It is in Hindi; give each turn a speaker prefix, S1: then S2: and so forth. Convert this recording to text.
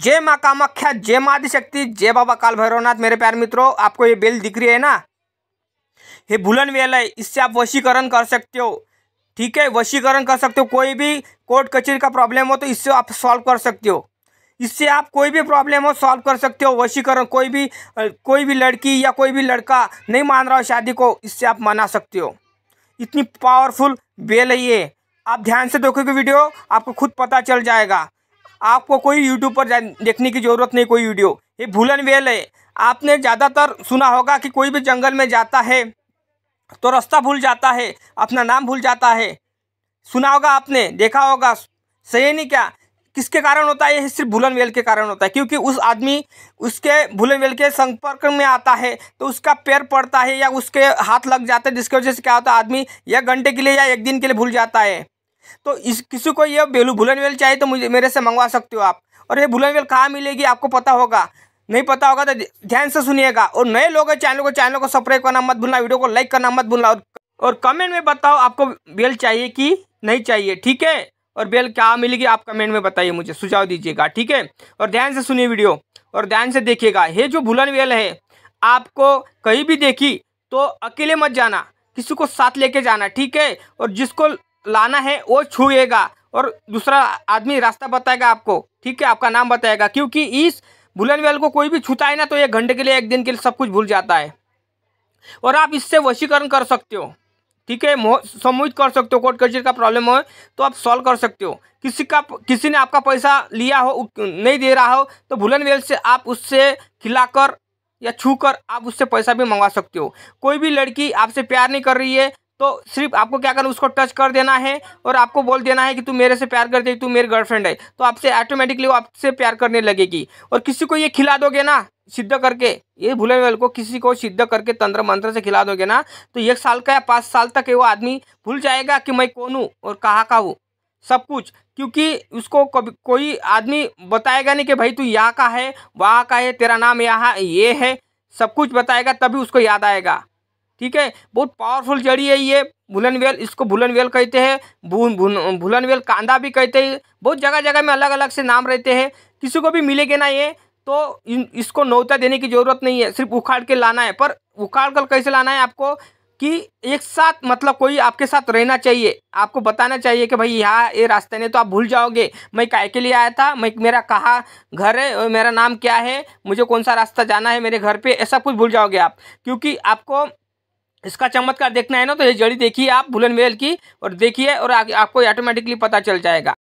S1: जय माँ कामाख्या जय माँ आदिशक्ति जय बाबा काल भैरवनाथ मेरे प्यार मित्रों आपको ये बेल दिख रही है ना ये भूलन वेल है इससे आप वशीकरण कर सकते हो ठीक है वशीकरण कर सकते हो कोई भी कोर्ट कचहरी का प्रॉब्लम हो तो इससे आप सॉल्व कर सकते हो इससे आप कोई भी प्रॉब्लम हो सॉल्व कर सकते हो वशीकरण कोई भी कोई भी लड़की या कोई भी लड़का नहीं मान रहा हो शादी को इससे आप मना सकते हो इतनी पावरफुल बेल है ये आप ध्यान से देखोगे वीडियो आपको खुद पता चल जाएगा आपको कोई यूट्यूब पर देखने की ज़रूरत नहीं कोई वीडियो ये भूलन वेल है आपने ज़्यादातर सुना होगा कि कोई भी जंगल में जाता है तो रास्ता भूल जाता है अपना नाम भूल जाता है सुना होगा आपने देखा होगा सही नहीं क्या किसके कारण होता है यह सिर्फ भूलन वेल के कारण होता है क्योंकि उस आदमी उसके भूलन वेल के संपर्क में आता है तो उसका पैर पड़ता है या उसके हाथ लग जाते हैं जिसकी वजह से क्या होता है आदमी या घंटे के लिए या एक दिन के लिए भूल जाता है तो इस किसी को ये बेलू भुलन वेल चाहिए तो मुझे मेरे से मंगवा सकते हो आप और ये भुलन वेल कहाँ मिलेगी आपको पता होगा नहीं पता होगा तो ध्यान से सुनिएगा और नए लोग हैं चैनल को चैनल को सब्सक्राइब करना मत भूलना वीडियो को लाइक करना मत भूलना और, और कमेंट में बताओ आपको बेल चाहिए कि नहीं चाहिए ठीक है और बेल क्या मिलेगी आप कमेंट में बताइए मुझे सुझाव दीजिएगा ठीक है और ध्यान से सुनिए वीडियो और ध्यान से देखिएगा ये जो भुलन वेल है आपको कहीं भी देखी तो अकेले मत जाना किसी को साथ लेके जाना ठीक है और जिसको लाना है वो छूएगा और दूसरा आदमी रास्ता बताएगा आपको ठीक है आपका नाम बताएगा क्योंकि इस भूलन वेल को कोई भी छूता है ना तो एक घंटे के लिए एक दिन के लिए सब कुछ भूल जाता है और आप इससे वशीकरण कर सकते हो ठीक है सम्मोहित कर सकते हो कोर्ट कचहरी का प्रॉब्लम हो तो आप सॉल्व कर सकते हो किसी का किसी ने आपका पैसा लिया हो नहीं दे रहा हो तो भूलन वेल से आप उससे खिलाकर या छू कर आप उससे पैसा भी मंगवा सकते हो कोई भी लड़की आपसे प्यार नहीं कर रही है तो सिर्फ आपको क्या करना उसको टच कर देना है और आपको बोल देना है कि तू मेरे से प्यार कर देगी तू मेरी गर्लफ्रेंड है तो आपसे ऑटोमेटिकली वो आपसे प्यार करने लगेगी और किसी को ये खिला दोगे ना सिद्ध करके ये भूले वाले को किसी को सिद्ध करके तंत्र मंत्र से खिला दोगे ना तो एक साल का या पाँच साल तक वो आदमी भूल जाएगा कि मैं कौन हूँ और कहाँ का हूँ सब कुछ क्योंकि उसको कभी कोई आदमी बताएगा नहीं कि भाई तू यहाँ का है वहाँ का है तेरा नाम यहाँ ये है सब कुछ बताएगा तभी उसको याद आएगा ठीक है बहुत पावरफुल जड़ी है ये वेल इसको वेल कहते हैं वेल कांदा भी कहते हैं बहुत जगह जगह में अलग अलग से नाम रहते हैं किसी को भी मिलेगा ना ये तो इन, इसको नौता देने की ज़रूरत नहीं है सिर्फ उखाड़ के लाना है पर उखाड़ कर कैसे लाना है आपको कि एक साथ मतलब कोई आपके साथ रहना चाहिए आपको बताना चाहिए कि भाई यहाँ ये रास्ते नहीं तो आप भूल जाओगे मैं काय के लिए आया था मैं मेरा कहाँ घर है और मेरा नाम क्या है मुझे कौन सा रास्ता जाना है मेरे घर पे ऐसा कुछ भूल जाओगे आप क्योंकि आपको इसका चमत्कार देखना है ना तो ये जड़ी देखिए आप भूलन वेल की और देखिए और आ, आपको ऑटोमेटिकली पता चल जाएगा